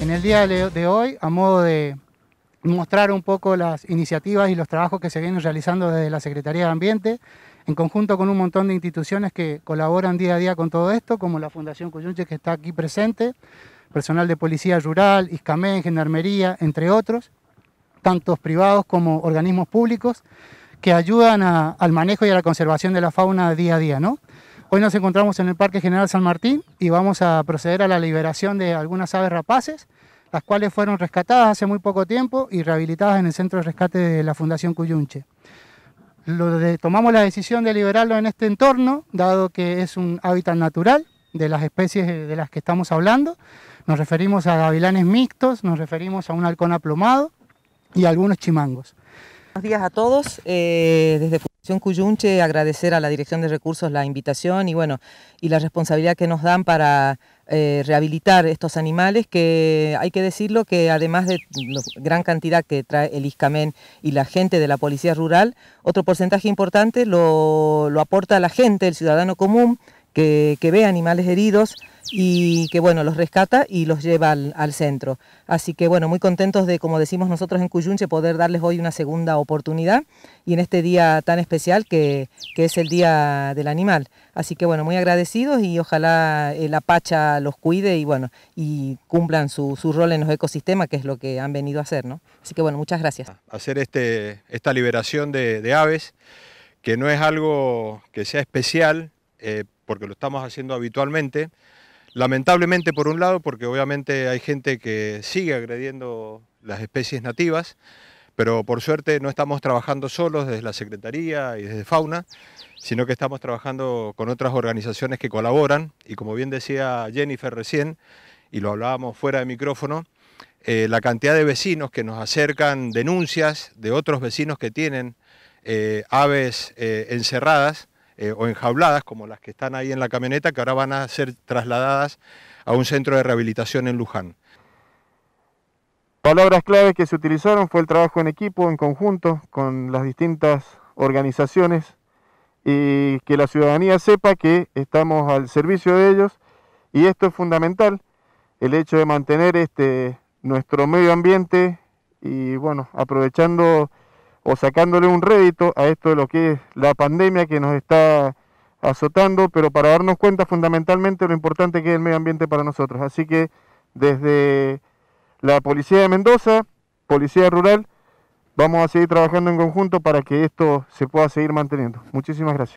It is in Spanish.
En el día de hoy, a modo de mostrar un poco las iniciativas y los trabajos que se vienen realizando desde la Secretaría de Ambiente, en conjunto con un montón de instituciones que colaboran día a día con todo esto, como la Fundación Cuyunche que está aquí presente, personal de Policía Rural, ISCAMEN, Gendarmería, entre otros, tantos privados como organismos públicos, que ayudan al manejo y a la conservación de la fauna día a día, ¿no? Hoy nos encontramos en el Parque General San Martín y vamos a proceder a la liberación de algunas aves rapaces, las cuales fueron rescatadas hace muy poco tiempo y rehabilitadas en el centro de rescate de la Fundación Cuyunche. tomamos la decisión de liberarlo en este entorno, dado que es un hábitat natural de las especies de las que estamos hablando. Nos referimos a gavilanes mixtos, nos referimos a un halcón aplomado y algunos chimangos. Buenos días a todos. Eh, desde Cuyunche, agradecer a la Dirección de Recursos la invitación y bueno, y la responsabilidad que nos dan para eh, rehabilitar estos animales que hay que decirlo que además de la gran cantidad que trae el Iscamén y la gente de la Policía Rural, otro porcentaje importante lo, lo aporta la gente, el ciudadano común, que, ve animales heridos y que bueno, los rescata y los lleva al, centro. Así que bueno, muy contentos de, como decimos nosotros en Cuyunche, poder darles hoy una segunda oportunidad y en este día tan especial que, es el Día del Animal. Así que bueno, muy agradecidos y ojalá eh, la Pacha los cuide y bueno, y cumplan su, rol en los ecosistemas, que es lo que han venido a hacer, ¿no? Así que bueno, muchas gracias. Hacer este, esta liberación de, aves, que no es algo que sea especial, eh, porque lo estamos haciendo habitualmente. Lamentablemente por un lado, porque obviamente hay gente que sigue agrediendo las especies nativas, pero por suerte no estamos trabajando solos desde la Secretaría y desde Fauna, sino que estamos trabajando con otras organizaciones que colaboran y como bien decía Jennifer recién, y lo hablábamos fuera de micrófono, eh, la cantidad de vecinos que nos acercan denuncias de otros vecinos que tienen eh, aves eh, encerradas eh, o enjauladas, como las que están ahí en la camioneta, que ahora van a ser trasladadas a un centro de rehabilitación en Luján. Palabras claves que se utilizaron fue el trabajo en equipo, en conjunto, con las distintas organizaciones y que la ciudadanía sepa que estamos al servicio de ellos y esto es fundamental, el hecho de mantener este, nuestro medio ambiente y bueno, aprovechando o sacándole un rédito a esto de lo que es la pandemia que nos está azotando, pero para darnos cuenta fundamentalmente lo importante que es el medio ambiente para nosotros. Así que desde la Policía de Mendoza, Policía Rural, vamos a seguir trabajando en conjunto para que esto se pueda seguir manteniendo. Muchísimas gracias.